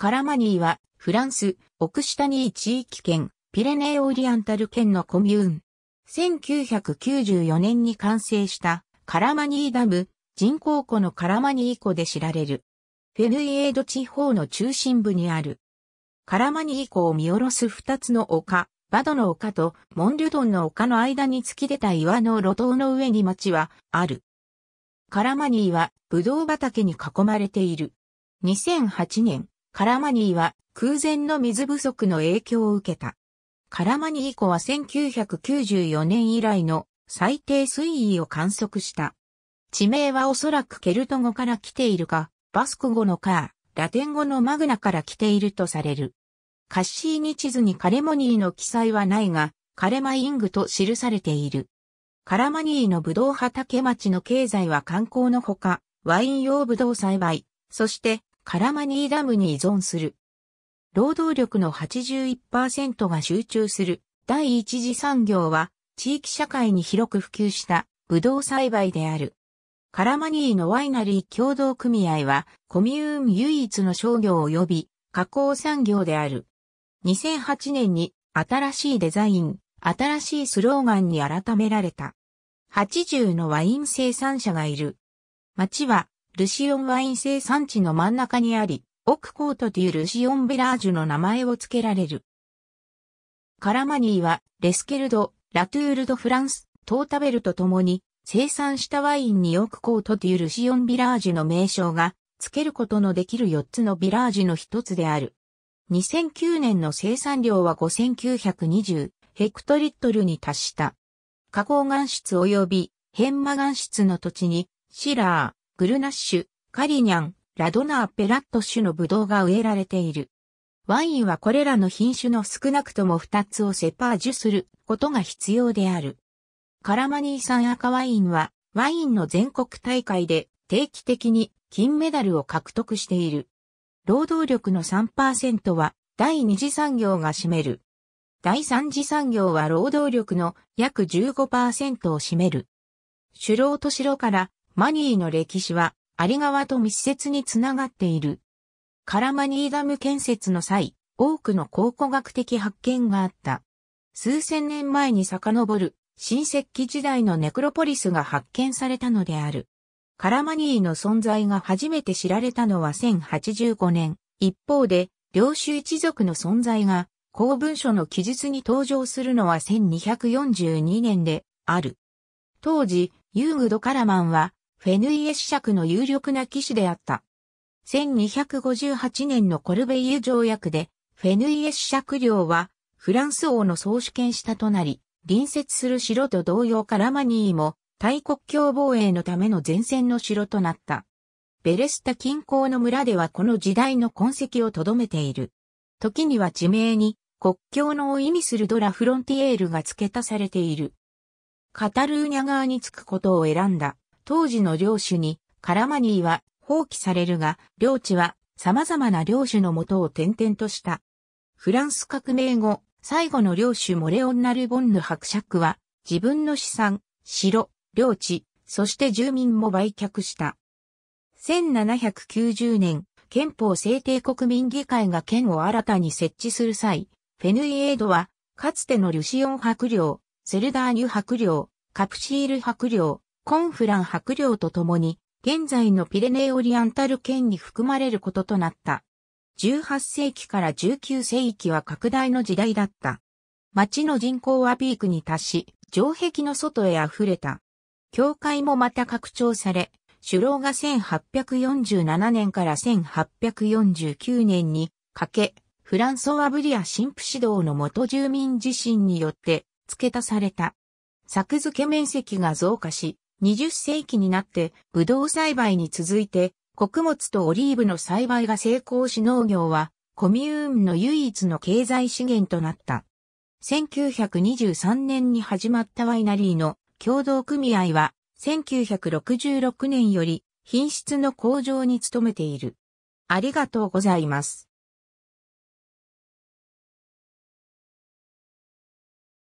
カラマニーは、フランス、オクシタニー地域圏、ピレネーオリアンタル圏のコミューン。1994年に完成したカラマニーダム、人工湖のカラマニー湖で知られる。フェヌイエード地方の中心部にある。カラマニー湖を見下ろす二つの丘、バドの丘とモンリュドンの丘の間に突き出た岩の路頭の上に町はある。カラマニーはブドウ畑に囲まれている。2008年、カラマニーは空前の水不足の影響を受けた。カラマニー湖は1994年以来の最低水位を観測した。地名はおそらくケルト語から来ているか、バスク語のカー、ラテン語のマグナから来ているとされる。カッシーニ地図にカレモニーの記載はないが、カレマイングと記されている。カラマニーのブドウ畑町の経済は観光のほか、ワイン用ブドウ栽培、そしてカラマニーダムに依存する。労働力の81%が集中する第一次産業は地域社会に広く普及したブドウ栽培である。カラマニーのワイナリー共同組合はコミューン唯一の商業及び加工産業である。2008年に新しいデザイン、新しいスローガンに改められた。80のワイン生産者がいる。町はルシオンワイン生産地の真ん中にあり、オクコートというルシオンベラージュの名前を付けられる。カラマニーは、レスケルド、ラトゥールド・フランス、トータベルと共に、生産したワインにオクコートというルシオンビラージュの名称が、付けることのできる4つのビラージュの1つである。2009年の生産量は5920ヘクトリットルに達した。加工岩質及び変魔岩質の土地にシラー、グルナッシュ、カリニャン、ラドナーペラット種のブドウが植えられている。ワインはこれらの品種の少なくとも2つをセパージュすることが必要である。カラマニー産赤ワインはワインの全国大会で定期的に金メダルを獲得している。労働力の3%は第二次産業が占める。第三次産業は労働力の約15%を占める。首老と城からマニーの歴史は、有川と密接につながっている。カラマニーダム建設の際、多くの考古学的発見があった。数千年前に遡る、新石器時代のネクロポリスが発見されたのである。カラマニーの存在が初めて知られたのは1085年。一方で、領主一族の存在が、公文書の記述に登場するのは1242年である。当時、ユーグド・カラマンは、フェヌイエス爵の有力な騎士であった。1258年のコルベイユ条約で、フェヌイエス爵領は、フランス王の総主権下となり、隣接する城と同様カラマニーも、大国境防衛のための前線の城となった。ベレスタ近郊の村ではこの時代の痕跡を留めている。時には地名に、国境のを意味するドラフロンティエールが付け足されている。カタルーニャ側に着くことを選んだ。当時の領主にカラマニーは放棄されるが、領地は様々な領主のもとを転々とした。フランス革命後、最後の領主モレオンナルボンヌ伯爵は、自分の資産、城、領地、そして住民も売却した。1790年、憲法制定国民議会が県を新たに設置する際、フェヌイエードは、かつてのルシオン伯領、セルダーニュ伯領、カプシール伯領、コンフラン白領と共に、現在のピレネーオリアンタル県に含まれることとなった。18世紀から19世紀は拡大の時代だった。町の人口はピークに達し、城壁の外へ溢れた。教会もまた拡張され、首老が1847年から1849年にかけ、フランソワ・ブリア神父指導の元住民自身によって付け足された。作付面積が増加し、20世紀になって、ブドウ栽培に続いて、穀物とオリーブの栽培が成功し農業は、コミューンの唯一の経済資源となった。1923年に始まったワイナリーの共同組合は、1966年より品質の向上に努めている。ありがとうございます。